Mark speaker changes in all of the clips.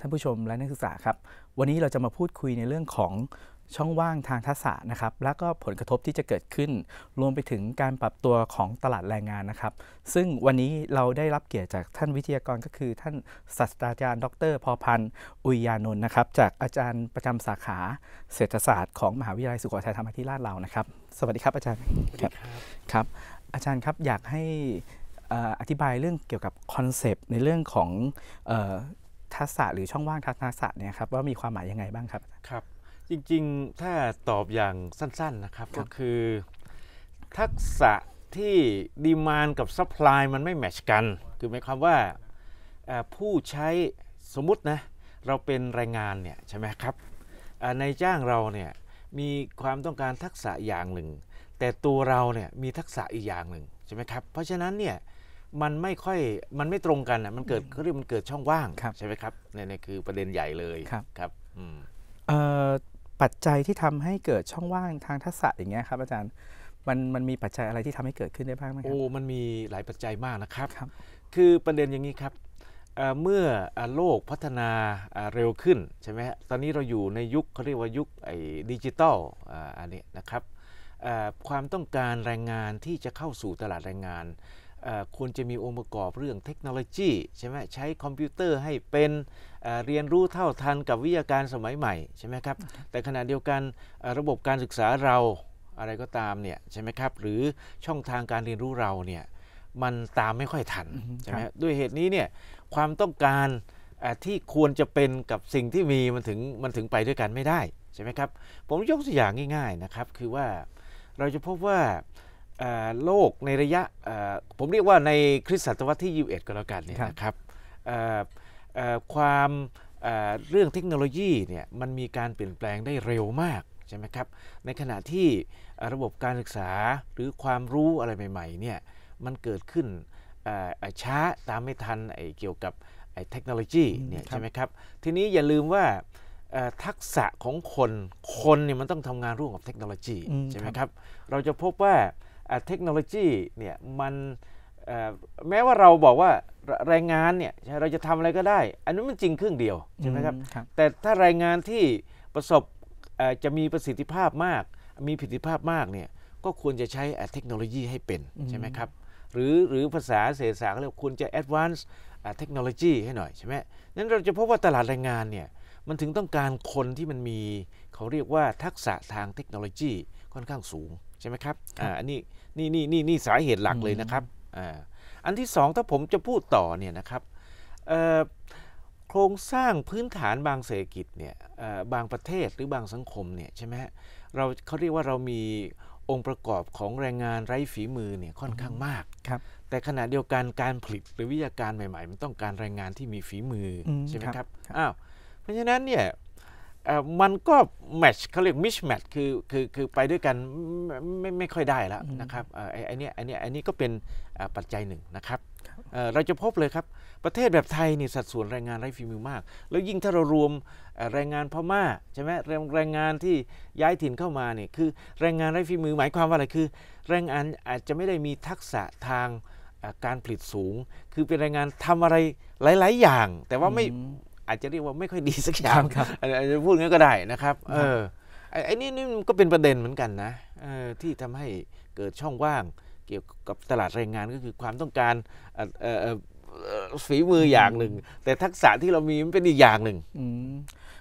Speaker 1: ท่านผู้ชมและนักศึกษาครับ วันนี้เราจะมาพูดคุยในเรื่องของช่องว่างทางทักษะนะครับ แล้วก็ผลกระทบที่จะเกิดขึ้น รวมไปถึงการปรับตัวของตลาดแรงงานนะครับ ซึ่งวันนี้เราได้รับเกียรติจากท่านวิทยากรก็คือท่านศาสตราจารย์ ดรพอพันธ์ อุยยานนท์นะครับ จากอาจารย์ประจำสาขาเศรษฐศาสตร์ของมหาวิทยาลัยสุโขทัยธรรมธิราชเรานะครับ สวัสดีครับอาจารย์ครับครับอาจารย์ครับอยากให้อธิบายเรื่องเกี่ยวกับคอนเซปต์ในเรื่องของทัศะหรือช่องว่างทัศนะเนี่ยครับว่ามีความหมายยังไงบ้างครับครับ จริง
Speaker 2: ๆถ้าตอบอย่างสั้น ๆนะครับ ก็คือ ทักษะที่ดีมานกับซัพพลายมันไม่แมชกัน คือหมายความว่าผู้ใช้สมมตินะเราเป็นแรงงานเนี่ยใช่ไหมครับในจ้างเราเนี่ยมีความต้องการทักษะอย่างหนึ่ง แต่ตัวเราเนี่ยมีทักษะอีกอย่างหนึ่งใช่ไหมครับเพราะฉะนั้นเนี่ยมันไม่ค่อยมันไม่ตรงกันอ่ะมันเกิดเขาเรียกมันเกิดช่องว่างใช่ไหมครับเนี่นี่คือประเด็นใหญ่เลยครับครับ
Speaker 1: ปัจจัยที่ทำให้เกิดช่องว่างทางทักษะอย่างเงี้ยครับ อาจารย์มันมันมีปัจจัยอะไรที่ทำให้เกิดขึ้นได้บ้างไหมครับโอ้มันมีหลายปัจจัยมากนะครับครับ คือประเด็นอย่างนี้ครับเมื่อ
Speaker 2: โลกพัฒนาเร็วขึ้นใช่ไหมตอนนี้เราอยู่ในยุคเขาเรียกว่ายุคไอ้ดิจิตอลอันนี้นะครับความต้องการแรงงานที่จะเข้าสู่ตลาดแรงงานควรจะมีองค์ประกอบเรื่องเทคโนโลยีใช่ไหมใช้คอมพิวเตอร์ให้เป็นเรียนรู้เท่าทันกับวิทยาการสมัยใหม่ใช่ไหมครับ แต่ขณะเดียวกันระบบการศึกษาเราอะไรก็ตามเนี่ยใช่ไหมครับหรือช่องทางการเรียนรู้เราเนี่ยมันตามไม่ค่อยทันใช่ไหมด้วยเหตุนี้เนี่ยความต้องการที่ควรจะเป็นกับสิ่งที่มีมันถึงมันถึงไปด้วยกันไม่ได้ใช่ไหมครับผมยกตัวอย่างง่ายๆนะครับคือว่าเราจะพบว่าโลกในระยะผมเรียกว่าในคริสตศตวรรษที่21ก็แล้วกันเนี่ยนะครับความเรื่องเทคโนโลยีเนี่ยมันมีการเปลี่ยนแปลงได้เร็วมากใช่ไหมครับในขณะที่ระบบการศึกษาหรือความรู้อะไรใหม่ๆเนี่ยมันเกิดขึ้นช้าตามไม่ทันเกี่ยวกับเทคโนโลยีเนี่ยใช่ไหมครับทีนี้อย่าลืมว่าทักษะของคนคนเนี่ยมันต้องทำงานร่วมกับเทคโนโลยีใช่ไหมครับเราจะพบว่าเทคโนโลยีเนี่ยมันแม้ว่าเราบอกว่าแรงงานเนี่ยเราจะทำอะไรก็ได้ อันนี้นมันจริงครึ่งเดียวใช่ไหมครับรบแต่ถ้าแรงงานที่ประสบจะมีประสิทธิภาพมาก มีประสิทธิภาพมากเนี่ยก็ควรจะใช้เทคโนโลยีให้เป็นใช่ไหมครับหรือหรือภาษาเศรษฐศาสตร์เรียกควรจะ advance เทคโนโลยีให้หน่อยใช่ไหมนั้นเราจะพบว่าตลาดแรงงานเนี่ยมันถึงต้องการคนที่มันมีเขาเรียกว่าทักษะทางเทคโนโลยีค่อนข้างสูงใช่ไหมครับรบออันนี้นี่นี่นี่นี่สาเหตุหลักเลยนะครับ อ่า อันที่สอง ถ้าผมจะพูดต่อเนี่ยนะครับโครงสร้างพื้นฐานบางเศรษฐกิจเนี่ยบางประเทศหรือบางสังคมเนี่ยใช่ไหมเราเขาเรียกว่าเรามีองค์ประกอบของแรงงานไร้ฝีมือเนี่ยค่อนข้างมาก ครับ แต่ขณะเดียวกันการผลิตหรือวิทยาการใหม่ๆ มันต้องการแรงงานที่มีฝีมือใช่ไหมครับ อ้าว เพราะฉะนั้นเนี่ยมันก็แมชเขาเรียกมิชแมทคือคือคือไปด้วยกันไม่ไม่ค่อยได้แล้วนะครับไอ้ไอ้นี่ไอ้นี่ไอ้นี่ก็เป็นปัจจัยหนึ่งนะครับเราจะพบเลยครับประเทศแบบไทยนี่สัดส่วนแรงงานไร้ฝีมือมาก แล้วยิ่งถ้าเรารวมแรงงานพม่าใช่ไหมแรงงานที่ย้ายถิ่นเข้ามาเนี่ยคือแรงงานไร้ฝีมือหมายความว่าอะไรคือ แรงงานอาจจะไม่ได้มีทักษะทางการผลิตสูง คือเป็นแรงงานทำอะไรหลาย ๆอย่าง แต่ว่าไม่อาจจะเรียกว่าไม่ค่อยดีสักอย่างอาจจะพูดงี้ก็ได้นะครับ เออไอ้นี่นี่ก็เป็นประเด็นเหมือนกันนะที่ทำให้เกิดช่องว่างเกี่ยวกับตลาดแรงงานก็คือความต้องการฝีมืออย่างหนึ่ง แต่ทักษะที่เรามีมันเป็นอีกอย่างหนึ่ง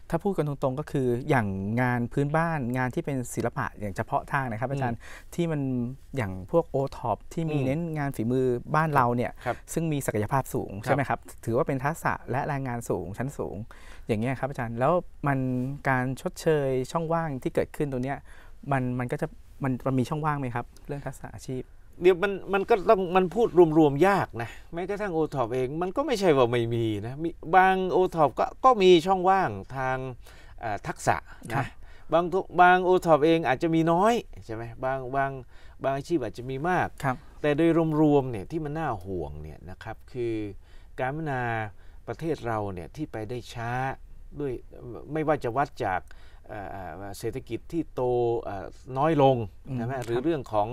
Speaker 1: ถ้าพูดกันตรงๆก็คืออย่างงานพื้นบ้านงานที่เป็นศิลปะอย่างเฉพาะทางนะครับ อาจารย์ที่มันอย่างพวกโอท็อปที่มีเน้นงานฝีมือบ้านเราเนี่ยซึ่งมีศักยภาพสูง ใช่ไหมครับ ถือว่าเป็นทักษะและแรงงานสูงชั้นสูง อย่างเงี้ยครับอาจารย์แล้วมันการชดเชยช่องว่างที่เกิดขึ้นตรงเนี้ยมันมันก็จะมันมีช่องว่างไหมครับ เรื่องทักษะอาชีพเดี๋ยวมัน
Speaker 2: มันก็ต้องมันพูดรวมๆยากนะแม้กระทั่งโอท็อปเองมันก็ไม่ใช่ว่าไม่มีนะมีบางโอท็อปก็ก็มีช่องว่างทางทักษะนะบางบางโอท็อปเองอาจจะมีน้อยใช่ไหมบางบางบางอาชีพอาจจะมีมากแต่โดยรวมๆเนี่ยที่มันน่าห่วงเนี่ยนะครับคือการพัฒนาประเทศเราเนี่ยที่ไปได้ช้าด้วยไม่ว่าจะวัดจากเศรษฐกิจที่โตน้อยลงใช่ไหมหรือเรื่องของ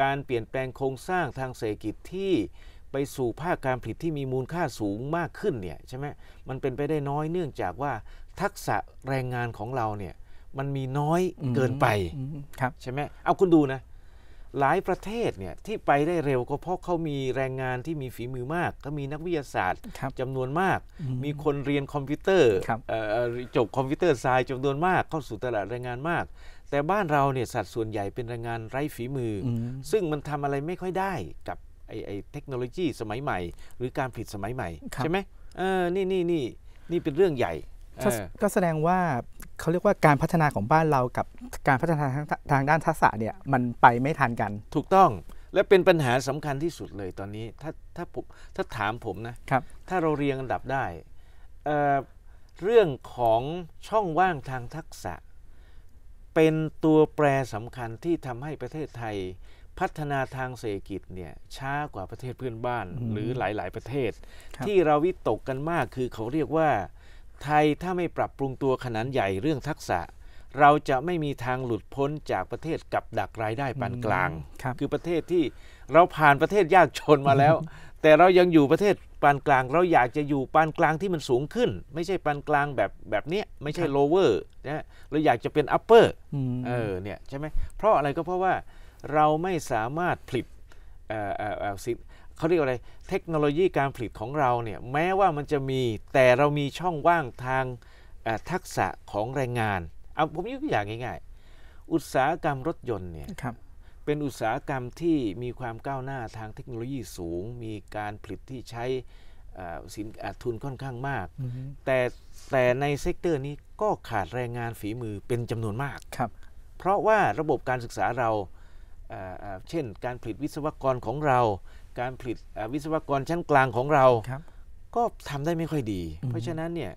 Speaker 2: การเปลี่ยนแปลงโครงสร้างทางเศรษฐกิจที่ไปสู่ภาคการผลิตที่มีมูลค่าสูงมากขึ้นเนี่ยใช่ไหมมันเป็นไปได้น้อยเนื่องจากว่าทักษะแรงงานของเราเนี่ยมันมีน้อยเกินไปครับใช่ไหมเอาคุณดูนะหลายประเทศเนี่ยที่ไปได้เร็วก็เพราะเขามีแรงงานที่มีฝีมือมาก ก็มีนักวิทยาศาสตร์จำนวนมาก มีคนเรียนคอมพิวเตอร์จบคอมพิวเตอร์ไซน์จำนวนมากเข้าสู่ตลาดแรงงานมาก แต่บ้านเราเนี่ยสัดส่วนใหญ่เป็นแรงงานไร้ฝีมือ ซึ่งมันทำอะไรไม่ค่อยได้กับไอ้ไอเทคโนโลยีสมัยใหม่ หรือการผลิตสมัยใหม่ใช่ไหมเออ นี่นี่นี่นี่เป็นเรื่องใหญ่
Speaker 1: ก็แสดงว่าเขาเรียกว่าการพัฒนาของบ้านเรากับการพัฒนาทางด้านทักษะเนี่ยมันไปไม่ทันกันถูกต้อง
Speaker 2: และเป็นปัญหาสำคัญที่สุดเลยตอนนี้ถ้าถ้าผมถ้าถามผมนะครับ ถ้าเราเรียงอันดับได้เเรื่องของช่องว่างทางทักษะ เป็นตัวแปรสำคัญที่ทำให้ประเทศไทย พัฒนาทางเศรษฐกิจเนี่ยช้ากว่าประเทศเพื่อนบ้านหรือหลายๆประเทศ ที่เราวิตกกันมากคือเขาเรียกว่าไทยถ้าไม่ปรับปรุงตัวขนาดใหญ่เรื่องทักษะ เราจะไม่มีทางหลุดพ้นจากประเทศกับดักรายได้ปานกลางคคือประเทศที่เราผ่านประเทศยากจนมาแล้ว แต่เรายังอยู่ประเทศปานกลาง เราอยากจะอยู่ปานกลางที่มันสูงขึ้น ไม่ใช่ปานกลางแบบแบบนี้ไม่ใช่โลเวอร์นะเราอยากจะเป็นอัปเปอร์เออเนี่ยใช่ไหมเพราะอะไรก็เพราะว่าเราไม่สามารถผลิตสิเขาเรียกอะไร เทคโนโลยีการผลิตของเราเนี่ยแม้ว่ามันจะมีแต่เรามีช่องว่างทางทักษะของแรงงานเอาผมยกตัวอย่างง่ายๆ อุตสาหกรรมรถยนต์เนี่ยเป็นอุตสาหกรรมที่มีความก้าวหน้าทางเทคโนโลยีสูง มีการผลิตที่ใช้สินทุนค่อนข้างมากแต่แต่ในเซกเตอร์นี้ก็ขาดแรงงานฝีมือเป็นจำนวนมากครับเพราะว่าระบบการศึกษาเราเช่นการผลิตวิศวกรของเราการผลิตวิศวกรชั้นกลางของเรารก็ทำได้ไม่ค่อยดี เพราะฉะนั้นเนี่ย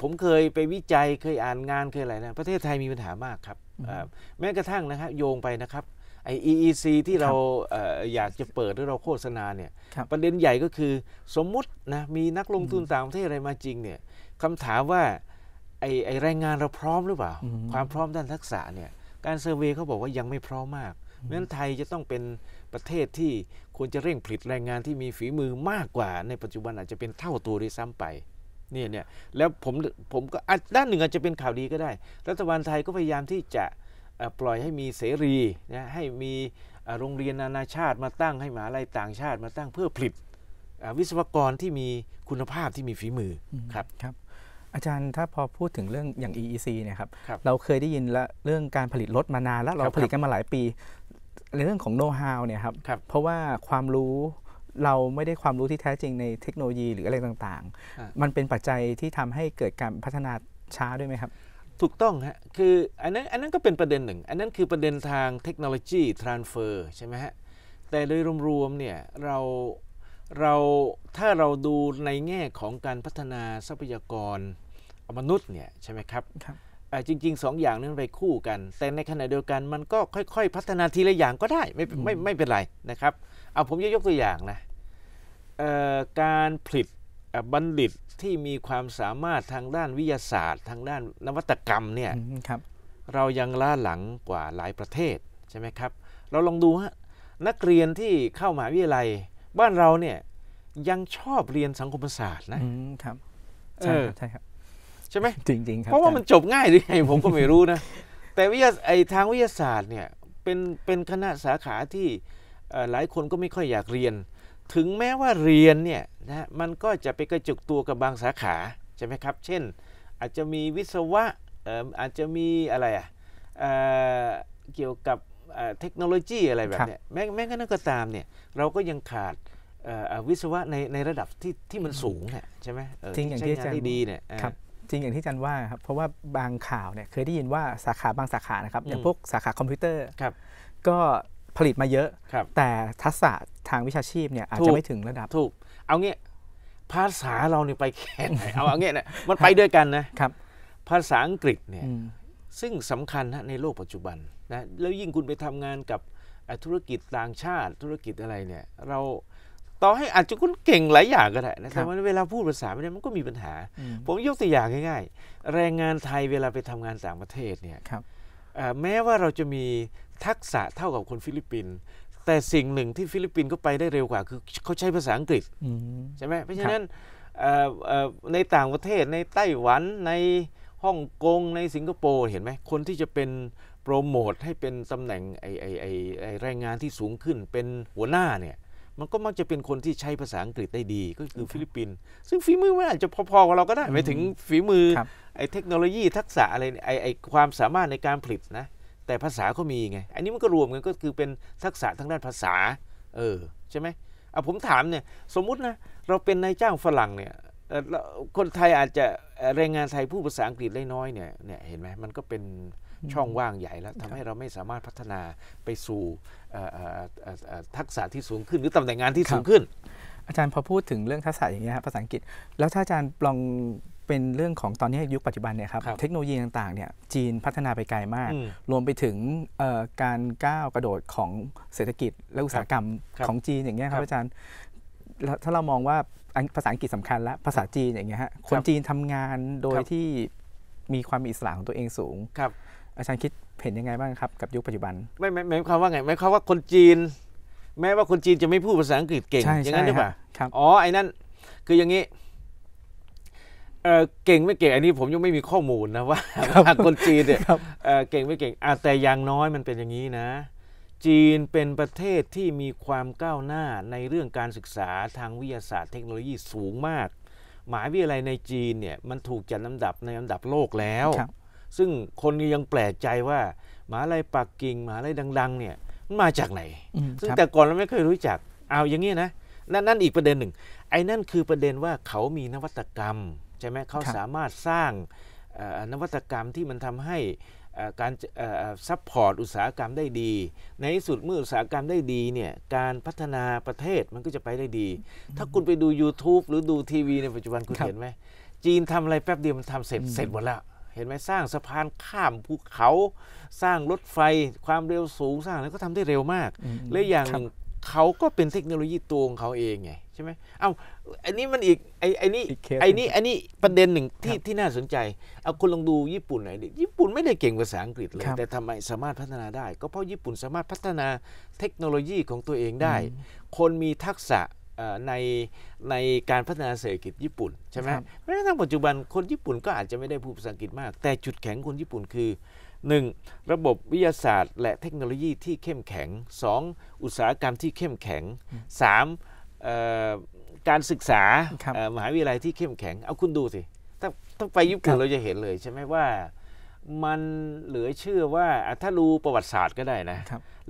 Speaker 2: ผมเคยไปวิจัยเคยอ่านงานเคยอะไรนะประเทศไทยมีปัญหามากครับ แม้กระทั่งนะครับโยงไปนะครับไอ EEC ที่เราอยากจะเปิด หรือเราโฆษณาเนี่ยรประเด็นใหญ่ก็คือสมมุตินะมีนักลงทุนต่างประเทศอะไรมาจริงเนี่ยคำถามว่าไอไอแรงงานเราพร้อมหรือเปล่า ความพร้อมด้านทักษะเนี่ยการเซอร์เวยเขาบอกว่ายังไม่พร้อมมากเพราะฉะนั้นไทยจะต้องเป็นประเทศที่ควรจะเร่งผลิตแรงงานที่มีฝีมือมากกว่าในปัจจุบันอาจจะเป็นเท่าตัวด้วยซ้ำไปเนี่ยเนี่ยแล้วผมผมก็ด้านหนึ่งอาจจะเป็นข่าวดีก็ได้ รัฐบาลไทยก็พยายามที่จะปล่อยให้มีเสรีนะให้มีโรงเรียนนานาชาติมาตั้งให้มหาลัยต่างชาติมาตั้งเพื่อผลิตวิศวกรที่มีคุณภาพที่มีฝีมือ
Speaker 1: ครับครับอาจารย์ถ้าพอพูดถึงเรื่องอย่าง EEC เนี่ยครับรบเราเคยได้ยินละเรื่องการผลิตรถมานานแล้ว เราผลิตกันมาหลายปีในเรื่องของโน้ตฮาวเนี่ยครับรบเพราะว่าความรู้เราไม่ได้ความรู้ที่แท้จริงในเทคโนโลยีหรืออะไรต่างๆ มันเป็นปัจจัยที่ทำให้เกิดการพัฒนาช้าด้วยไหมครับ ถูกต้องฮะคือ
Speaker 2: อันนั้นอันนั้นก็เป็นประเด็นหนึ่ง อันนั้นคือประเด็นทางเทคโนโลยีทรานเฟอร์ใช่ไหมฮะแต่โดยรวมๆเนี่ยเราเราถ้าเราดูในแง่ของการพัฒนาทรัพยากรมนุษย์เนี่ยใช่ไหมครับรบจริงๆสองอย่างนั้นไปคู่กัน แต่ในขณะเดียวกันมันก็ค่อยๆพัฒนาทีละอย่างก็ได้ไม่ไม่ไม่เป็นไรนะครับเอาผมจะยกตัวอย่างนะการผลิตบัณฑิตที่มีความสามารถทางด้านวิทยาศาสตร์ ทางด้านนวัตกรรมเนี่ยรเรายังล้าหลังกว่าหลายประเทศใช่ไหมครับ เราลองดูฮะนักเรียนที่เข้ามหาวิทยาลัย บ้านเราเนี่ยยังชอบเรียนสังคมศาสตร์นะครับใช่ครับใช่ไหมจริงๆครับเพราะว่ามันจบง่ายหรือไงผมก็ไม่รู้นะแต่วิทยาไอทางวิทยาศาสตร์เนี่ยเป็นเป็นคณะสาขาที่หลายคนก็ไม่ค่อยอยากเรียน ถึงแม้ว่าเรียนเนี่ยนะมันก็จะไปกระจุกตัวกับบางสาขาใช่ไหมครับ เช่นอาจจะมีวิศวะอาจจะมีอะไรอ่ะเกี่ยวกับเทคโนโลยีอะไรแบบนี้แม้แม้กระทั่งก็ตามเนี่ยเราก็ยังขาดวิศวะในในระดับที่ที่มันสูงเนี่ยใช่ไหมจริงอย่างที่อาจารย์ดีเนี่ยครับ
Speaker 1: จริงอย่างที่จันว่าครับเพราะว่าบางข่าวเนี่ยเคยได้ยินว่าสาขาบางสาขานะครับอย่างพวกสาขาคอมพิวเตอร์ก็ผลิตมาเยอะ แต่ทักษะทางวิชาชีพเนี่ยอาจจะไม่ถึงระดับ ถูก เอางี้ภาษาเราเนี่ยไปแค่ไหน
Speaker 2: เอาเอางี้นะมันไปด้วยกันนะครับ ภาษาอังกฤษเนี่ยซึ่งสำคัญนะในโลกปัจจุบันนะแล้วยิ่งคุณไปทำงานกับธุรกิจต่างชาติ ธุรกิจอะไรเนี่ย เราต่อให้อาจจะคุณเก่งหลายอย่างก็ได้นะแต่ว่าเวลาพูดภาษาไม่ได้มันก็มีปัญหา ผมยกตัวอย่างง่ายๆแรงงานไทยเวลาไปทำงานต่างประเทศเนี่ยแม้ว่าเราจะมีทักษะเท่ากับคนฟิลิปปินส์แต่สิ่งหนึ่งที่ฟิลิปปินส์ก็ไปได้เร็วกว่าคือเขาใช้ภาษาอังกฤษใช่ไหมเพราะฉะนั้นในต่างประเทศในไต้หวันในฮ่องกงในสิงคโปร์เห็นไหมคนที่จะเป็นโปรโมทให้เป็นตำแหน่งไอไอไอแรงงานที่สูงขึ้นเป็นหัวหน้าเนี่ยมันก็มักจะเป็นคนที่ใช้ภาษาอังกฤษได้ดีก็คือฟิลิปปินส์ซึ่งฝีมือมันอาจจะพอๆกับเราก็ได้ไม่ถึงฝีมือ ไอ้เทคโนโลยีทักษะอะไรไอ้ไอ้ความสามารถในการผลิตนะแต่ภาษาเขามีไง อันนี้มันก็รวมกันก็คือเป็นทักษะทางด้านภาษา เออ ใช่ไหมเอาผมถามเนี่ยสมมุตินะเราเป็นนายจ้างฝรั่งเนี่ยคนไทยอาจจะแรงงานไทยผู้ภาษาอังกฤษได้น้อยเนี่ยเนี่ยเห็นไหมมันก็เป็นช่องว่างใหญ่แล้วทำให้เราไม่สามารถพัฒนาไปสู่ทักษะที่สูงขึ้นหรือตำแหน่งงานที่สูงขึ้น
Speaker 1: อาจารย์พอพูดถึงเรื่องทักษะอย่างเงี้ยภาษาอังกฤษ แล้วถ้าอาจารย์ลองเป็นเรื่องของตอนนี้ยุคปัจจุบันเนี่ยครับ เทคโนโลยีต่าง ๆเนี่ยจีนพัฒนาไปไกลมากรวมไปถึงการก้าวกระโดดของเศรษฐกิจ และอุตสาหกรรมของจีนอย่างเงี้ยครับอาจารย์ถ้าเรามองว่าภาษาอังกฤษสำคัญและภาษาจีนอย่างเงี้ยฮะคนจีนทำงานโดยที่มีความอิสระของตัวเองสูงครับอาจารย์คิดเห็นยังไงบ้างครับกับยุคปัจจุบัน
Speaker 2: ไม่ไม่หมายความว่าไงหมายความว่าคนจีน แม้ว่าคนจีนจะไม่พูดภาษาอังกฤษเก่งอย่างนั้นใช่ป่ะอ๋อไอ้นั่นคืออย่างนี้เออเก่งไม่เก่งอันนี้ผมยังไม่มีข้อมูลนะว่าคนจีนเนี่ยเออเก่งไม่เก่งอาแต่อย่างน้อยมันเป็นอย่างนี้นะ จีนเป็นประเทศที่มีความก้าวหน้าในเรื่องการศึกษาทางวิทยาศาสตร์ เทคโนโลยีสูงมากหมายวิทยาลัยในจีนเนี่ย มันถูกจัดลำดับในลำดับโลกแล้วซึ่งคนยังแปลกใจว่าหมาลายปักกิ่งหมาลายดังๆ เนี่ยมันมาจากไหน ซึ่งแต่ก่อนเราไม่เคยรู้จัก เอาอย่างนี้นะนั่นนั่นอีกประเด็นหนึ่ง ไอ้นั่นคือประเด็นว่าเขามีนวัตกรรมใช่ไหมเขาสามารถสร้างนวัตกรรมที่มันทำให้การซัพพอร์ตอุตสาหกรรมได้ดี ในที่สุดเมื่ออุตสาหกรรมได้ดีเนี่ยการพัฒนาประเทศมันก็จะไปได้ดี ถ้าคุณไปดู YouTube หรือดูทีวีในปัจจุบันคุณเห็นไหม จีนทำอะไรแป๊บเดียวมันทำเสร็จเสร็จหมดแล้วห็นไหมสร้างสะพานข้ามภูเขาสร้างรถไฟความเร็วสูงสร้างอะไรก็ทำได้เร็วมาก และอย่างเขาก็เป็นเทคโนโลยีตัวของเขาเองไงใช่ไหมเอา้าอันนี้มันอีกไอ้ไอ้นี่ไอ้นี่ไอ้นี่ประเด็นหนึ่งที่ที่น่าสนใจเอาคุณลองดูญี่ปุ่นหน่อยดิญี่ปุ่นไม่ได้เก่งภาษาอังกฤษเลยแต่ทำไมสามารถพัฒนาได้ ก็เพราะญี่ปุ่นสามารถพัฒนาเทคโนโลยีของตัวเองได้ คนมีทักษะในในการพัฒนาเศรษฐกิจญี่ปุ่นใช่ไหมเพราะฉะนั้นปัจจุบันคนญี่ปุ่นก็อาจจะไม่ได้พูดภาษาอังกฤษมาก แต่จุดแข็งคนญี่ปุ่นคือ 1. ระบบวิทยาศาสตร์ และเทคโนโลยีที่เข้มแข็ง 2. อุตสาหกรรมที่เข้มแข็ง 3. การศึกษามหาวิทยาลัยที่เข้มแข็ง เอาคุณดูสิ ถ้าถ้าไปญี่ปุ่นเราจะเห็นเลย ใช่ไหมว่ามันเหลือเชื่อว่าถ้ารู้ประวัติศาสตร์ก็ได้นะ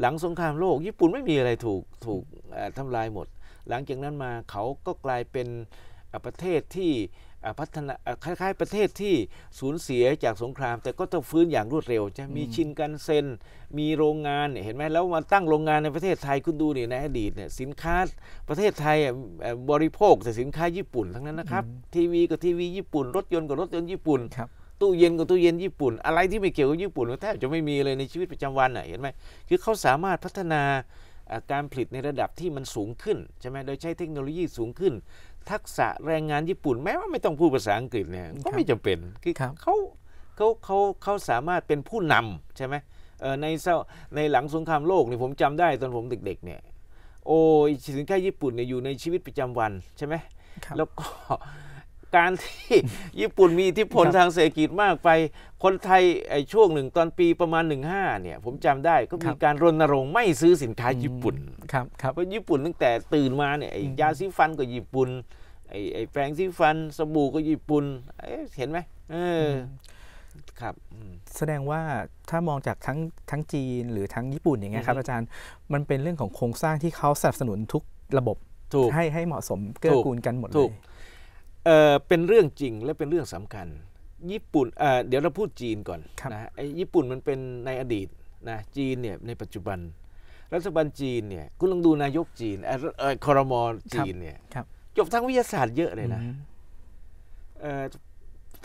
Speaker 2: หลังสงครามโลกญี่ปุ่นไม่มีอะไรถูกถูกทำลายหมดหลังจากนั้นมาเขาก็กลายเป็นประเทศที่พัฒนาคล้ายๆประเทศที่สูญเสียจากสงคราม แต่ก็ต้องฟื้นอย่างรวดเร็วจะมีชินกันเซนมีโรงงานเห็นไหมแล้วมาตั้งโรงงานในประเทศไทยคุณดูนี่ในอดีตเนี่ยสินค้าประเทศไทยบริโภคแต่สินค้าญี่ปุ่น ทั้งนั้นนะครับ ทีวีกับทีวีญี่ปุ่นรถยนต์กับรถยนต์ญี่ปุ่นตู้เย็นกับตู้เย็นญี่ปุ่น อะไรที่ไม่เกี่ยวกับญี่ปุ่นแทบจะไม่มีเลยในชีวิตประจำวัน่ะเห็นไหมคือเขาสามารถพัฒนาการผลิตในระดับที่มันสูงขึ้นใช่ไหมโดยใช้เทคโนโลยีสูงขึ้น ทักษะแรงงานญี่ปุ่น แม้ว่าไม่ต้องพูดภาษาอังกฤษเนี่ยก็ไม่จำเป็นคือเขาเขาเขาเขาสามารถเป็นผู้นำใช่ไหมในในหลังสงครามโลกเนี่ยผมจำได้ตอนผมเด็กๆเนี่ย โอ้สินค้าญี่ปุ่นเนี่ยอยู่ในชีวิตประจำวันใช่ไหมแล้วก็การที่ญี่ปุ่นมีอิทธิพลทางเศรษฐกิจมากไปคนไทยไอ้ช่วงหนึ่งตอนปีประมาณ15เนี่ย ผมจำได้ก็มีการรณรงค์ไม่ซื้อสินค้าญี่ปุ่นครับครับเพราะญี่ปุ่นตั้งแต่ตื่นมาเนี่ยยาซีฟันก็ญี่ปุ่นไอ้ไอ้แปรงซีฟันสบู่ก็ญี่ปุ่
Speaker 1: นเห็นไหมเออครับแสดงว่าถ้ามองจากทั้งทั้งจีนหรือทั้งญี่ปุ่นอย่างเงี้ยครับอาจารย์มันเป็นเรื่องของโครงสร้างที่เขาสนับสนุนทุกระบบให้ให้เหมาะสมเกื้อกูลกันหมดเลย
Speaker 2: เออเป็นเรื่องจริงและเป็นเรื่องสำคัญ ญี่ปุ่นเออเดี๋ยวเราพูดจีนก่อนนะไอ้ญี่ปุ่นมันเป็นในอดีตนะจีนเนี่ยในปัจจุบัน รัฐบาลจีนเนี่ยคุณลองดูนายกจีน คอรมอจีนเนี่ยจบทางวิทยาศาสตร์เยอะเลยนะ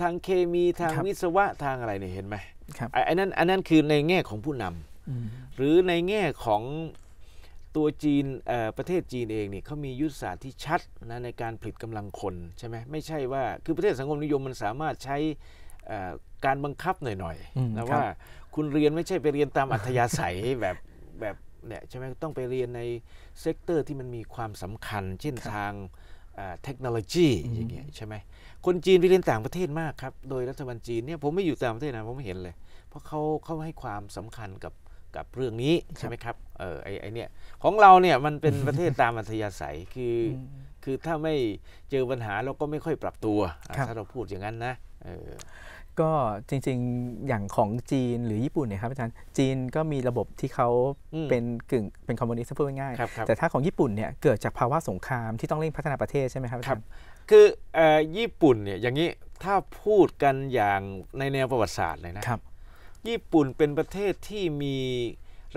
Speaker 2: ทางเคมีทางวิศวะทางอะไรเนี่ยเห็นไหมไอ้นั่นอันนั้นคือในแง่ของผู้นำหรือในแง่ของตัวจีนประเทศจีนเองเนี่ยเขามียุทธศาสตร์ที่ชัดนะในการผลิตกำลังคนใช่ไหมไม่ใช่ว่าคือประเทศสังคมนิยมมันสามารถใช้การบังคับหน่อยๆนะว่าคุณเรียนไม่ใช่ไปเรียนตามอัธยาศัยแบบแบบเนี่ยใช่ไหมต้องไปเรียนในเซกเตอร์ที่มันมีความสำคัญ เช่นทางเทคโนโลยีอย่างเงี้ยใช่ไหมคนจีนไปเรียนต่างประเทศมากครับโดยรัฐบาลจีนเนี่ยผมไม่อยู่ต่างประเทศนะผมไม่เห็นเลย เพราะเขาเขาให้ความสำคัญกับกับเรื่องนี้ใช่ไหมครับเออไอไอเนี่ยของเราเนี่ยมันเป็นประเทศตามอัธยาศัยคือ คือถ้าไม่เจอปัญหาเราก็ไม่ค่อยปรับตัว ถ้าเราพูดอย่างนั้นนะ
Speaker 1: ก็จริงๆอย่างของจีนหรือญี่ปุ่นเนี่ยครับอาจารย์จีนก็มีระบบที่เขาเป็นกึ่งเป็นคอมมิวนิสต์พูดง่ายๆแต่ถ้าของญี่ปุ่นเนี่ยเกิดจากภาวะสงครามที่ต้องเร่งพัฒนาประเทศใช่ไหมครับอาจารย์คือญี่ปุ่นเนี่ยอย่างนี้
Speaker 2: ถ้าพูดกันอย่างในแนวประวัติศาสตร์เลยนะญี่ปุ่นเป็นประเทศที่มี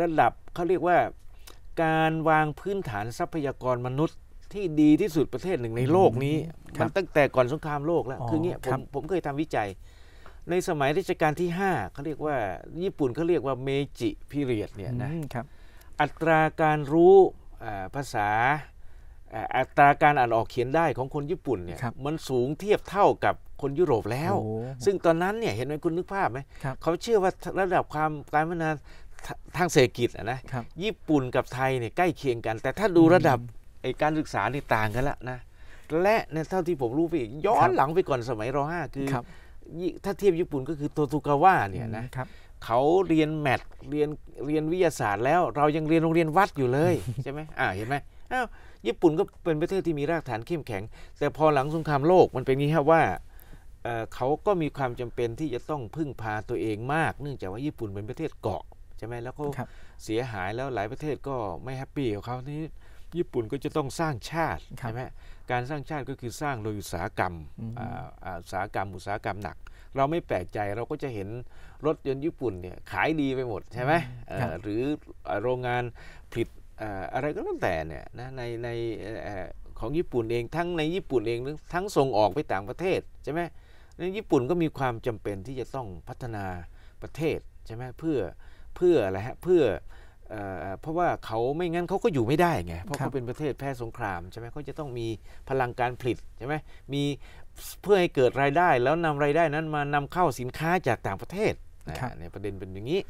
Speaker 2: ระดับเขาเรียกว่า การวางพื้นฐานทรัพยากรมนุษย์ที่ดีที่สุดประเทศหนึ่งในโลกนี้ มันตั้งแต่ก่อนสงครามโลกแล้วคือเงี้ยผมผมเคยทำวิจัย ในสมัยรัชกาลที่ 5 เขาเรียกว่า ญี่ปุ่นเขาเรียกว่าเมจิพิเรียดเนี่ยนะอัตราการรู้ภาษาอัตราการอ่านออกเขียนได้ของคนญี่ปุ่นเนี่ยมันสูงเทียบเท่ากับคนยุโรปแล้ว ซึ่งตอนนั้นเนี่ยเห็นไหมคุณนึกภาพไหม เขาเชื่อว่าระดับความการพัฒนาทางเศรษฐกิจนะญี่ปุ่นกับไทยเนี่ยใกล้เคียงกัน แต่ถ้าดูระดับการศึกษานี่ต่างกันละนะและในเท่าที่ผมรู้ไป ย้อนหลังไปก่อนสมัยรห้าคือถ้าเทียบญี่ปุ่นก็คือโตตุกาวะเนี่ยนะเขาเรียนแมทเรียนเรียนวิทยาศาสตร์แล้ว เรายังเรียนโรงเรียนวัดอยู่เลยใช่ไหมอ่าเห็นไหมอ้าวญี่ปุ่นก็เป็นประเทศที่มีรากฐานเข้มแข็ง แต่พอหลังสงครามโลกมันเป็นงี้ครับว่าเขาก็มีความจำเป็นที่จะต้องพึ่งพาตัวเองมาก เนื่องจากว่าญี่ปุ่นเป็นประเทศเกาะใช่ไหมแล้วก็เสียหายแล้วหลายประเทศก็ไม่แฮปปี้กับเขานี้ญี่ปุ่นก็จะต้องสร้างชาติใช่ไหมการสร้างชาติก็คือสร้างโดยอุตสาหกรรมอุตสาหกรรมอุตสาหกรรมหนัก เราไม่แปลกใจเราก็จะเห็นรถยนต์ญี่ปุ่นเนี่ยขายดีไปหมดใช่ไหมหรือโรงงานผลิตอะไรก็ตั้งแต่เนี่ยนะในในของญี่ปุ่นเองทั้งในญี่ปุ่นเองทั้งส่งออกไปต่างประเทศใช่ไหมในญี่ปุ่นก็มีความจำเป็นที่จะต้องพัฒนาประเทศใช่ไหมเพื่อเพื่ออะไรฮะเพื่อ เพราะว่าเขาไม่งั้นเขาก็อยู่ไม่ได้ไงเพราะ เขาเป็นประเทศแพ้สงครามใช่ไหมเขาจะต้องมีพลังการผลิตใช่ไหมมีเพื่อให้เกิดรายได้แล้วนำรายได้นั้นมานำเข้าสินค้าจากต่างประเทศในประเด็นเป็นอย่างนี้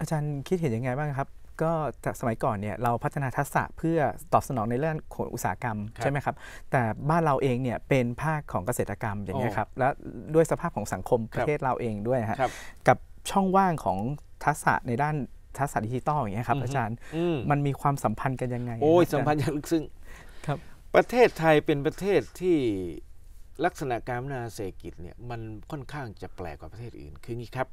Speaker 1: อาจารย์คิดเห็นยังไงบ้างครับก็สมัยก่อนเนี่ยเราพัฒนาทักษะเพื่อตอบสนองในเรื่องของอุตสาหกรรมใช่ไหมครับแต่บ้านเราเองเนี่ยเป็นภาคของเกษตรกรรมอย่างนี้ครับ และด้วยสภาพของสังคมประเทศเราเองด้วยฮะกับช่องว่างของทักษะในด้านทักษะดิจิตอลอย่างนี้ครับอาจารย์มันมีความสัมพันธ์กันยังไงโอ้ยสัมพันธ์อย่า
Speaker 2: งลึกซึ้งครับ ประเทศไทยเป็นประเทศที่ลักษณะการพัฒนาเศรษฐกิจเนี่ยมันค่อนข้างจะแปลกกว่าประเทศอื่นคืองี้ครับ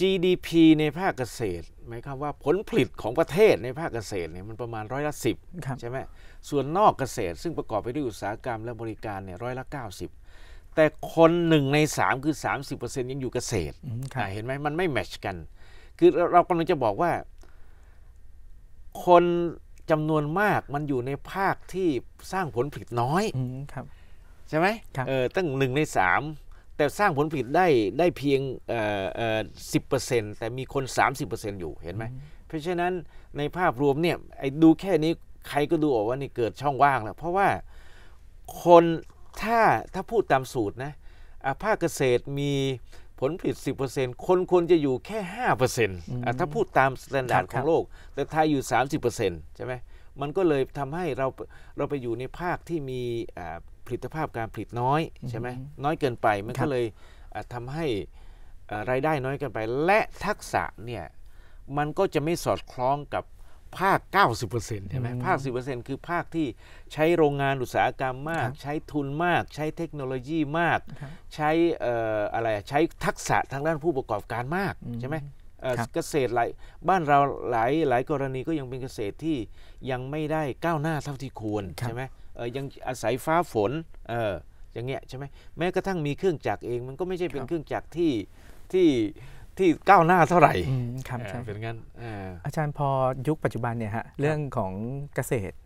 Speaker 2: GDP ในภาคเกษตรหมายความว่าผลผลิตของประเทศในภาคเกษตรเนี่ยมันประมาณร้อยละสิบใช่ไหมส่วนนอกเกษตร ซึ่งประกอบไปด้วยอุตสาหกรรมและบริการเนี่ยร้อยละเก้าสิบแต่คนหนึ่งในสามคือ 30%ยังอยู่เกษตรเห็นไหมมันไม่แมชกัน คือเรากำลังจะบอกว่า คนจำนวนมากมันอยู่ในภาคที่สร้างผลผลิตน้อยใช่ไหมเออตั้งหนึ่งในสามแต่สร้างผลผลิตได้ได้เพียงสิบเปอร์เซ็นต์แต่มีคน 30%อยู่ เห็นไหม เพราะฉะนั้นในภาพรวมเนี่ยไอ้ดูแค่นี้ใครก็ดูออกว่านี่เกิดช่องว่างแล้ว เพราะว่าคนถ้าถ้าพูดตามสูตรนะภาคเกษตรมีผลผลิต 10%คนควรจะอยู่แค่ 5%ถ้าพูดตามมาตรฐานของโลก แต่ไทยอยู่ 30%ใช่ไหมมันก็เลยทำให้เราเราไปอยู่ในภาคที่มีผลิตภาพการผลิตน้อยใช่ไหมน้อยเกินไปมันก็เลยทำให้รายได้น้อยเกินไป และทักษะเนี่ยมันก็จะไม่สอดคล้องกับภาค 90%ใช่ไหมภาค10%คือภาคที่ใช้โรงงานอุตสาหกรรมมาก ใช้ทุนมาก ใช้เทคโนโลยีมาก ใช้อะไรใช้ทักษะทางด้านผู้ประกอบการมากใช่ไหมเกษตรหลายบ้านเราหลายหลายกรณีก็ยังเป็นเกษตรที่ยังไม่ได้ก้าวหน้าเท่าที่ควรใช่ไหมยังอาศัยฟ้าฝนเอออย่างเงี้ยใช่ไหมแม้กระทั่งมีเครื่องจักรเอง มันก็ไม่ใช่เป็นเครื่องจักรที่ที่ที่ก้
Speaker 1: าวหน้าเท่าไหร่ครับใช่เป็นงั้นอาจารย์พอยุคปัจจุบันเนี่ยฮะเรื่องของเกษตร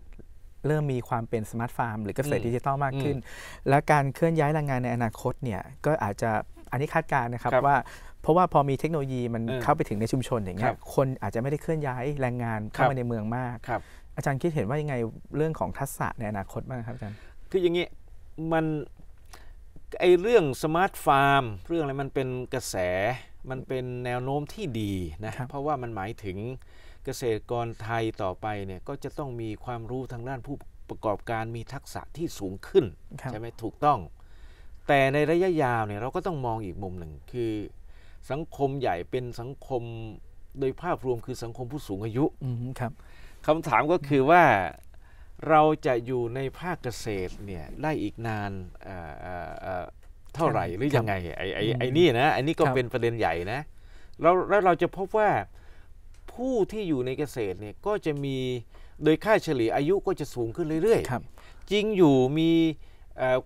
Speaker 1: เริ่มมีความเป็นสมาร์ทฟาร์มหรือเกษตรดิจิตอลมากขึ้น และการเคลื่อนย้ายแรงงานในอนาคตเนี่ยก็อาจจะอันนี้คาดการณ์นะครับ ว่าเพราะว่าพอมีเทคโนโลยีมันเข้าไปถึงในชุมชนอย่างเงี้ยคนอาจจะไม่ได้เคลื่อนย้ายแรงงานเข้ามาในเมืองมากอาจารย์คิดเห็นว่ายังไงเรื่องของทักษะในอนาคตบ้างครับอาจารย์
Speaker 2: คืออย่างนี้ มันไอเรื่องสมาร์ทฟาร์มเรื่องอะไรมันเป็นกระแสมันเป็นแนวโน้มที่ดีนะครับเพราะว่ามันหมายถึงเกษตรกรไทยต่อไปเนี่ยก็จะต้องมีความรู้ทางด้านผู้ประกอบการมีทักษะที่สูงขึ้น ใช่ไหมถูกต้อง แต่ในระยะยาวเนี่ยเราก็ต้องมองอีกมุมหนึ่ง คือสังคมใหญ่เป็นสังคมโดยภาพรวมคือสังคมผู้สูงอายุครับคำถามก็คือว่าเราจะอยู่ในภาคเกษตรเนี่ยได้อีกนานเท่าไหร่หรือยังไงไอ้ไอ้ไอนี่นะไอ้นี่ก็เป็นประเด็นใหญ่นะแล้วแล้วเราจะพบว่าผู้ที่อยู่ในเกษตรเนี่ยก็จะมีโดยค่าเฉลี่ยอายุก็จะสูงขึ้นเรื่อยๆจริงอยู่มี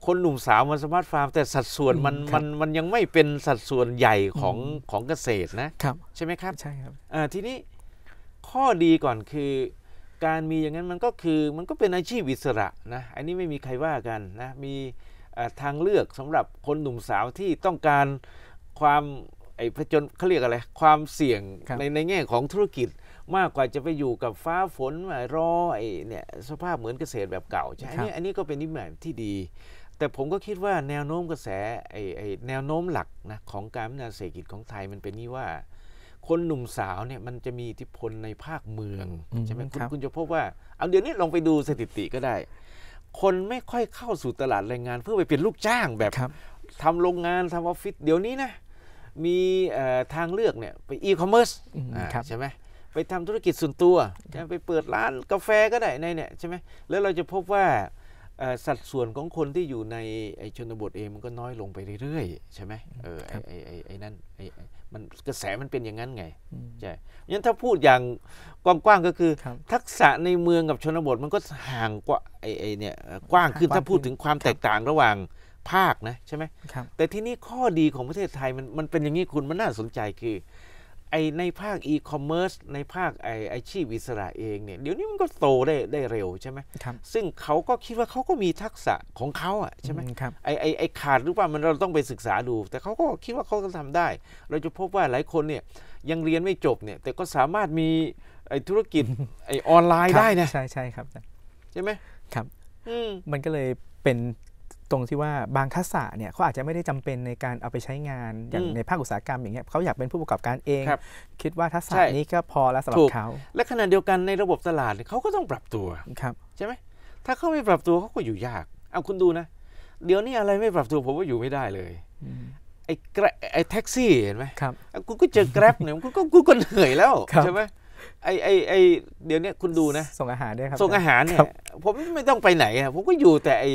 Speaker 2: คนหนุ่มสาวมันสมาร์ทฟาร์มแต่สัดส่วนมันมันมันยังไม่เป็นสัดส่วนใหญ่ของของเกษตรนะใช่ไหมครับใช่ครับทีนี้ข้อดีก่อนคือการมีอย่างนั้นมันก็คือมันก็เป็นอาชีพอิสระนะอันนี้ไม่มีใครว่ากันนะมีทางเลือกสำหรับคนหนุ่มสาวที่ต้องการความไอ้ผจนเขาเรียกอะไร ความเสี่ยงในในแง่ของธุรกิจมากกว่าจะไปอยู่กับฟ้าฝนรอไอ้เนี่ยสภาพเหมือนเกษตรแบบเก่าใช่ไหมอันนี้ก็เป็นนิมิตที่ดี แต่ผมก็คิดว่าแนวโน้มกระแสไอ้ไอ้แนวโน้มหลักนะของการพัฒนาเศรษฐกิจของไทยมันเป็นนี่ว่าคนหนุ่มสาวเนี่ยมันจะมีอิทธิพลในภาคเมืองใช่ไหมคุณคุณจะพบว่า เอาเดี๋ยวนี้ลองไปดูสถิติก็ได้ คนไม่ค่อยเข้าสู่ตลาดแรงงานเพื่อไปเป็นลูกจ้างแบบบทำโรงงานทำออฟฟิศเดี๋ยวนี้นะมีทางเลือกเนี่ยไปอีคอมเมิร์ซใช่ไหมไปทำธุรกิจส่วนตัวไปเปิดร้านกาแฟก็ได้ในเนี่ยใช่ไหมแล้วเราจะพบว่าสัดส่วนของคนที่อยู่ในชนบทเอง มันก็น้อยลงไปเรื่อยๆใช่ไหมเออไอ้ไอ้ไอ้นั่นมันกระแสมันเป็นอย่างนั้นไงใช่ยันถ้าพูดอย่างกว้างๆก็คือทักษะในเมืองกับชนบทมันก็ห่างกว่าไอ้เนี่ยกว้างขึ้นถ้าพูดถึงความแตกต่างระหว่างภาคนะใช่ไหมแต่ที่นี้ข้อดีของประเทศไทยมันมันเป็นอย่างนี้คุณมันน่าสนใจคือไอในภาคอีคอมเมิร์ซในภาคไออาชีพอิสระเองเนี่ยเดี๋ยวนี้มันก็โตได้ได้เร็วใช่ไหมครับซึ่งเขาก็คิดว่าเขาก็มีทักษะของเขาอ่ะใช่ไหมครับไอไอไอขาดหรือเปล่ามันเราต้องไปศึกษาดู แต่เขาก็คิดว่าเขาก็ทำได้ เราจะพบว่าหลายคนเนี่ยยังเรียนไม่จบเนี่ย แต่ก็สามารถมีไอธุรกิจไอออนไลน์ได้น
Speaker 1: ะใช่ใช่ครับ ใช่ไหมครับมันก็เลยเป็นตรงที่ว่าบางทักษะเนี่ยเขาอาจจะไม่ได้จำเป็นในการเอาไปใช้งานอย่างในภาคอุตสาหกรรมอย่างเงี้ยเขาอยากเป็นผู้ประกอบการเองคคิดว่าทักษะนี้ก็พอแล้วสำหรับเขา
Speaker 2: และขณะเดียวกันในระบบตลาดเขาก็ต้องปรับตัวครับใช่ไหมถ้าเขาไม่ปรับตัวเขาก็อยู่ยากเอาคุณดูนะเดี๋ยวนี้อะไรไม่ปรับตัวผมว่าอยู่ไม่ได้เลยไอ้แกรไอ้แท็กซี่เห็นไหมครับคุณก็เจอแกร็บเนี่ยคุณก็คุณก็เหนื่อยแล้วใช่ไหมไอไอไอเดี๋ยวนี้คุณดูนะ ส่งอาหารด้วยครับส่งอาหารเนี่ยผมไม่ต้องไปไหนอะผมก็อยู่แต่ไอ้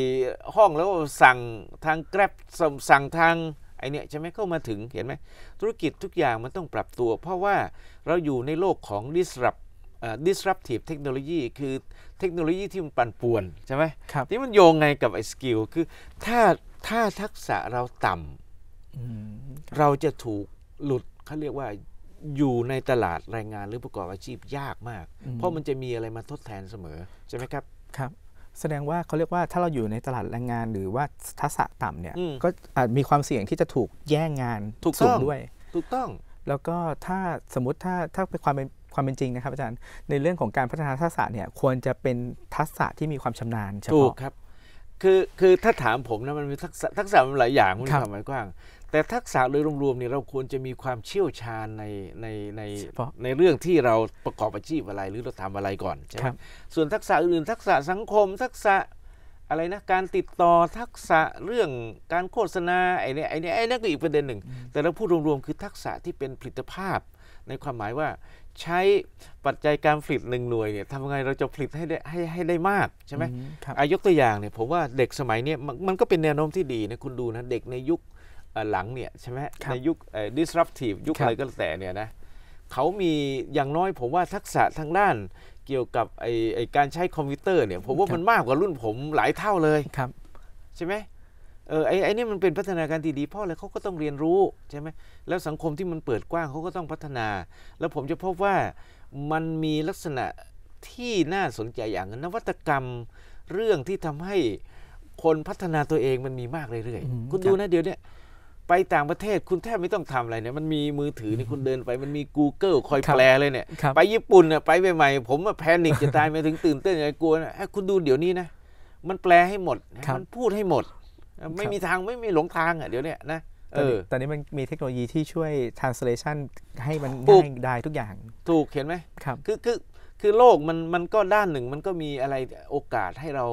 Speaker 2: ห้องแล้วสั่งทางแกร็บ สั่งทางไอเนี่ยใช่ไหมเข้ามาถึงเห็นไหมธุรกิจทุกอย่างมันต้องปรับตัว เพราะว่าเราอยู่ในโลกของ disrupt disruptive technology คือเทคโนโลยีที่มันปั่นป่วนใช่ไหมครับที่มันโยงไงกับไอ้สกิลคือถ้าถ้าทักษะเราต่
Speaker 1: ำ
Speaker 2: เราจะถูกหลุดเขาเรียกว่าอยู่ในตลาดแรงงานหรือประกอบอาชีพยากมาก เพราะมันจะมีอะไรมาทดแทนเสมอใช่ไหม
Speaker 1: ครับครับ แสดงว่าเขาเรียกว่าถ้าเราอยู่ในตลาดแรงงานหรือว่าทักษะต่ำเนี่ย ก็อาจมีความเสี่ยงที่จะถูกแย่งงานถูกสูงด้วย ถูกต้องแล้วก็ถ้าสมมติถ้าถ้าเป็นความเป็นความเป็นจริงนะครับอาจารย์ในเรื่องของการพัฒนาทักษะเนี่ย ควรจะเป็นทักษะที่มีความชำนาญเฉพาะถูก
Speaker 2: ครับคือ คือถ้าถามผมนะมันมีทักษะทักษะมันหลายอย่างมันความหมายกว้างแต่ทักษะโดยรวมๆเนี่ยเราควรจะมีความเชี่ยวชาญในในในในเรื่องที่เราประกอบอาชีพอะไรหรือเราทำอะไรก่อนใช่ไหมส่วนทักษะอื่นทักษะสังคม ทักษะอะไรนะการติดต่อทักษะเรื่องการโฆษณาไอ้นี่ไอ้นี่ไอ้นั่นก็อีกประเด็นหนึ่งแต่เราพูดรวมๆคือทักษะที่เป็นผลิตภาพในความหมายว่าใช้ปัจจัยการผลิตหนึ่งหน่วยเนี่ยทำไงเราจะผลิตให้ได้ให้ให้ได้มากใช่ไหมอายกตัวอย่างเนี่ยผมว่าเด็กสมัยนี้มันก็เป็นแนวโน้มที่ดีนะคุณดูนะเด็กในยุคหลังเนี่ยใช่ไหมในยุค disruptive ยุคอะไรก็แต่เนี่ยนะเขามีอย่างน้อยผมว่าทักษะทางด้านเกี่ยวกับไอไอการใช้คอมพิวเตอร์เนี่ย ผมว่ามันมากกว่ารุ่นผมหลายเท่าเลยครับใช่ไหมเออไอ้ไอ้นี่มันเป็นพัฒนาการที่ดีพ่อเลยเขาก็ต้องเรียนรู้ใช่ไหมแล้วสังคมที่มันเปิดกว้างเขาก็ต้องพัฒนา แล้วผมจะพบว่ามันมีลักษณะที่น่าสนใจอย่างนวัตกรรมเรื่องที่ทำให้คนพัฒนาตัวเองมันมีมากเรื่อยๆคุณดูนะเดี๋ยวนี้ไปต่างประเทศคุณแทบไม่ต้องทำอะไรเนี่ยมันมีมือถือนี่คุณเดินไปมันมี Google คอยแปลเลยเนี่ยไปญี่ปุ่นเนี่ยไปใหม่ๆผมแพนิกจะตายไปถึงตื่นเต้นอะไรกลัวนะคุณดูเดี๋ยวนี้นะมันแปลให้หมดมันพูดให้หมดไม่มีทางไม่มีหลงทา
Speaker 1: งอ่ะเดี๋ยวนี้นะ เออตอนนี้มันมีเทคโนโลยีที่ช่วย translation ให้มันง่ายได้ทุกอย่าง ถูกเห็นไหม ครับ คือคือคือโลกมันมันก็ด้านหนึ่ง มันก็มีอะไร
Speaker 2: โอกาสให้เรา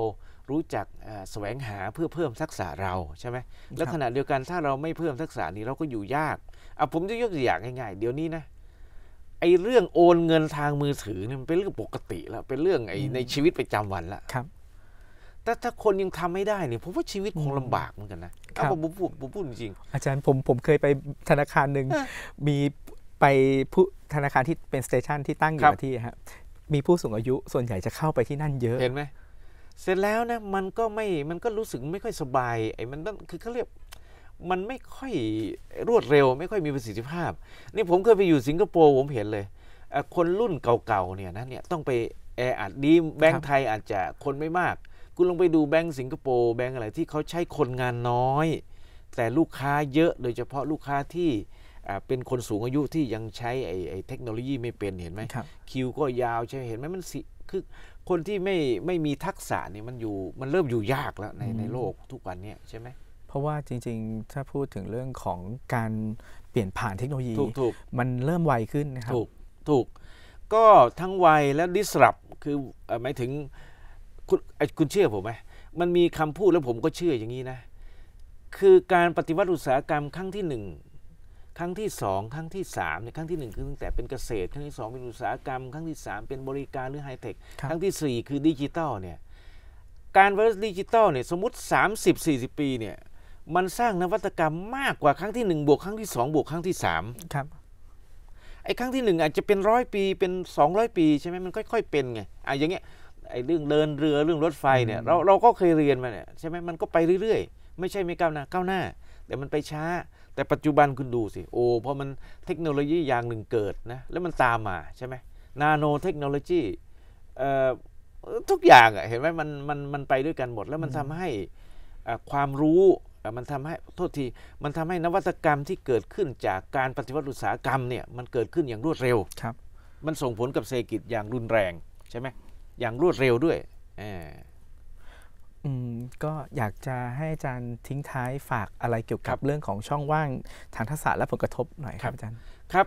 Speaker 2: รู้จักแสวงหาเพื่อเพิ่มทักษะเราใช่ไหม แล้วขณะเดียวกันถ้าเราไม่เพิ่มทักษะนี้เราก็อยู่ยากอ่ะผมจะยกตัวอย่างง่ายๆเดี๋ยวนี้นะ ไอ้เรื่องโอนเงินทางมือถือเนี่ยมันเป็นเรื่องปกติแล้วเป็นเรื่องไอ้ในชีวิตประจำวันล
Speaker 1: ะครับต
Speaker 2: ่ถ้าคนยังทำไม่ได้เนี่ยผมว่าชีวิตคงลำบากเหมือนกันนะเอาผมพูด
Speaker 1: ผมพูดจริงอาจารย์ผมผมเคยไปธนาคารหนึ่งมีไปผู้ธนาคารที่เป็นสเตชันที่ตั้งอยู่ที่ฮะมีผู้สูงอายุส่วนใหญ่จะเข้าไปที่นั่นเยอะเห็นไหม
Speaker 2: เสร็จแล้วนะมันก็ไม่มันก็รู้สึกไม่ค่อยสบายไอ้มันต้องคือเขาเรียกมันไม่ค่อยรวดเร็วไม่ค่อยมีประสิทธิภาพนี่ผมเคยไปอยู่สิงคโปร์ผมเห็นเลยคนรุ่นเก่าๆเนี่ยนะเนี่ยต้องไปแออัดดีแบงค์ไทยอาจจะคนไม่มากคุณลองไปดูแบงก์สิงคโปร์ แบงก์อะไรที่เขาใช้คนงานน้อย แต่ลูกค้าเยอะโดยเฉพาะลูกค้าที่เป็นคนสูงอายุที่ยังใช้ไอ้ไอเทคโนโลยีไม่เป็นเห็นไหมคคิวก็ยาวใช่เห็นไหมมันสิคือคนที่ไม่ไม่มีทักษะนี่มันอยู่มันเริ่มอยู่ยากแล้วในในโลกทุกวันนี้ใช่ไหม
Speaker 1: เพราะว่าจริง ๆ ถ้าพูดถึงเรื่องของการเปลี่ยนผ่านเทคโนโลยีถูกมันเริ่มไวขึ้นนะครับถูก
Speaker 2: ถูก ก็ทั้งไว และดิสรับคือหมายถึงคุณคุณเชื่อผมไหมมันมีคำพูดแล้วผมก็เชื่ออย่างนี้นะคือการปฏิวัติอุตสาหกรรมครั้งที่หนึ่งครั้งที่สองครั้งที่สามเนี่ยครั้งที่หนึ่งคือตั้งแต่เป็นเกษตร ครั้งที่สองเป็นอุตสาหกรรมครั้งที่สามเป็นบริการหรือไฮเทคครั้งที่สี่คือดิจิตอลเนี่ยการวั์ดิจิตอลเนี่ยสมมติ 30-40 ปีเนี่ยมันสร้างนวัตกรรมมากกว่าครั้งที่ 1บวกครั้งที่ 2 บวกครั้งที่ 3 ครับไอ้ครั้งที่ 1 อาจจะเป็นร้อยปีเป็น 200 ปีใช่ไหมมันค่อย ๆเป็นไงอ่ะอย่างเงี้ยไอ้เรื่องเดินเรือเรื่องรถไฟเนี่ยเราเราก็เคยเรียนมาเนี่ยใช่ไหมมันก็ไปเรื่อยๆ ไม่ใช่ไม่ก้าวหน้าก้าวหน้า แต่มันไปช้าแต่ปัจจุบันคุณดูสิโอ้พอมันเทคโนโลยีอย่างหนึ่งเกิดนะแล้วมันตามมาใช่ไหมนาโนเทคโนโลยีทุกอย่างอะเห็นไหมมันมันมันไปด้วยกันหมด แล้วมันทำให้ความรู้ มันทำให้โทษทีมันทำให้นวัตกรรมที่เกิดขึ้นจากการปฏิวัติอุตสาหกรรมเนี่ยมันเกิดขึ้นอย่างรวดเร็วครับมันส่งผลกับเศรษฐกิจอย่างรุนแรงใช่ไหมอย่างรวดเร็วด้วย
Speaker 1: ก็อยากจะให้อาจารย์ทิ้งท้ายฝากอะไรเกี่ยวกับเรื่องของช่องว่างทางทักษะและผลกระทบหน่อยครับอาจารย์
Speaker 2: ครับ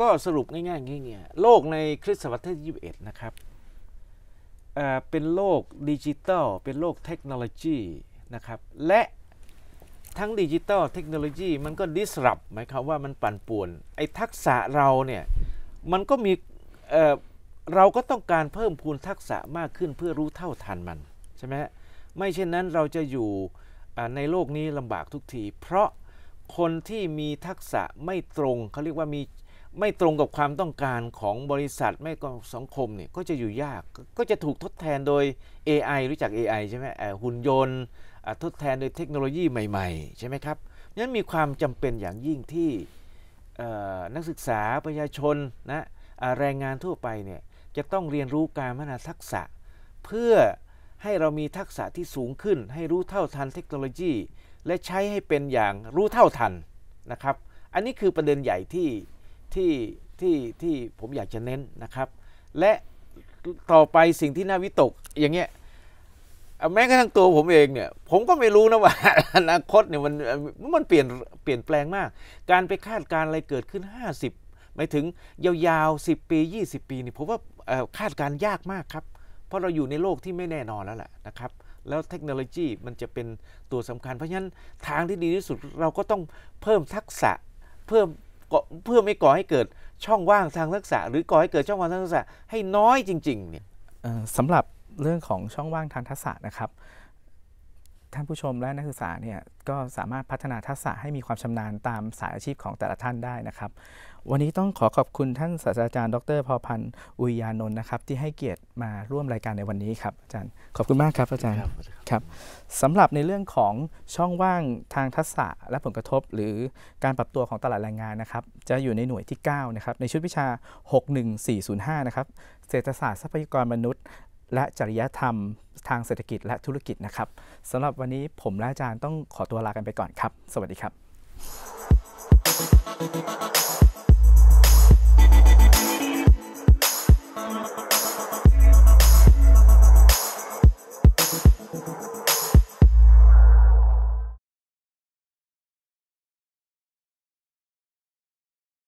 Speaker 2: ก็สรุปง่ายๆงี้เนี่ย โลกในคริสตศตวรรษที่21 นะครับเเป็นโลกดิจิตอลเป็นโลกเทคโนโลยีนะครับ และทั้งดิจิตอลเทคโนโลยีมันก็ดิสรับหมายความว่ามันปั่นป่วนไอ้ทักษะเราเนี่ย มันก็มีเราก็ต้องการเพิ่มพูนทักษะมากขึ้นเพื่อรู้เท่าทันมันใช่ไหมไม่เช่นนั้นเราจะอยู่ในโลกนี้ลำบากทุกทีเพราะคนที่มีทักษะไม่ตรงเขาเรียกว่ามีไม่ตรงกับความต้องการของบริษัทไม่ก็สังคมเนี่ยก็จะอยู่ยากก็จะถูกทดแทนโดย AI รู้จัก AI ใช่ไหมหุ่นยนต์ทดแทนโดยเทคโนโลยีใหม่ๆใช่ไหมครับนั้นมีความจำเป็นอย่างยิ่งที่นักศึกษาประชาชนนะแรงงานทั่วไปเนี่ยจะต้องเรียนรู้การพัฒนาทักษะ เพื่อให้เรามีทักษะที่สูงขึ้น ให้รู้เท่าทันเทคโนโลยี และใช้ให้เป็นอย่างรู้เท่าทันนะครับ อันนี้คือประเด็นใหญ่ที่ที่ที่ที่ผมอยากจะเน้นนะครับ และต่อไปสิ่งที่น่าวิตกอย่างเงี้ยแม้กระทั่งตัวผมเองเนี่ยผมก็ไม่รู้นะว่าอนาคตเนี่ยมันมันเปลี่ยนเปลี่ยนแปลงมาก การไปคาดการอะไรเกิดขึ้น 50ไม่ถึงยาวๆ10 ปี 20 ปีนี่ผมว่าคาดการยากมากครับเพราะเราอยู่ในโลกที่ไม่แน่นอนแล้วแหละนะครับแล้วเทคโนโลยีมันจะเป็นตัวสำคัญ เพราะฉะนั้นทางที่ดีที่สุดเราก็ต้องเพิ่มทักษะเพิ่มเพื่อไม่ก่อให้เกิดช่องว่างทางทักษะ หรือก่อให้เกิดช่องว่างทางทักษะให้น้อยจริงๆเนี่ย
Speaker 1: สำหรับเรื่องของช่องว่างทางทักษะนะครับท่านผู้ชมและนักศึกษาเนี่ยก็สามารถพัฒนาทักษะให้มีความชำนาญตามสายอาชีพของแต่ละท่านได้นะครับวันนี้ต้องขอขอบคุณท่านศาสตราจารย์ ดรพอพันธ์อุยานนท์นะครับที่ให้เกียรติมาร่วมรายการในวันนี้ครับอาจารย์ขอบคุณมากครับอาจารย์ครับสำหรับในเรื่องของช่องว่างทางทักษะและผลกระทบ หรือการปรับตัวของตลาดแรงงานนะครับจะอยู่ในหน่วยที่9นะครับในชุดวิชา 61405นะครับเศรษฐศาสตร์ทรัพยากรมนุษย์และจริยธรรมทางเศรษฐกิจและธุรกิจนะครับสำหรับวันนี้ผมและอาจารย์ต้องขอตัวลากันไปก่อนครับ สวัสดีครับ Thank you.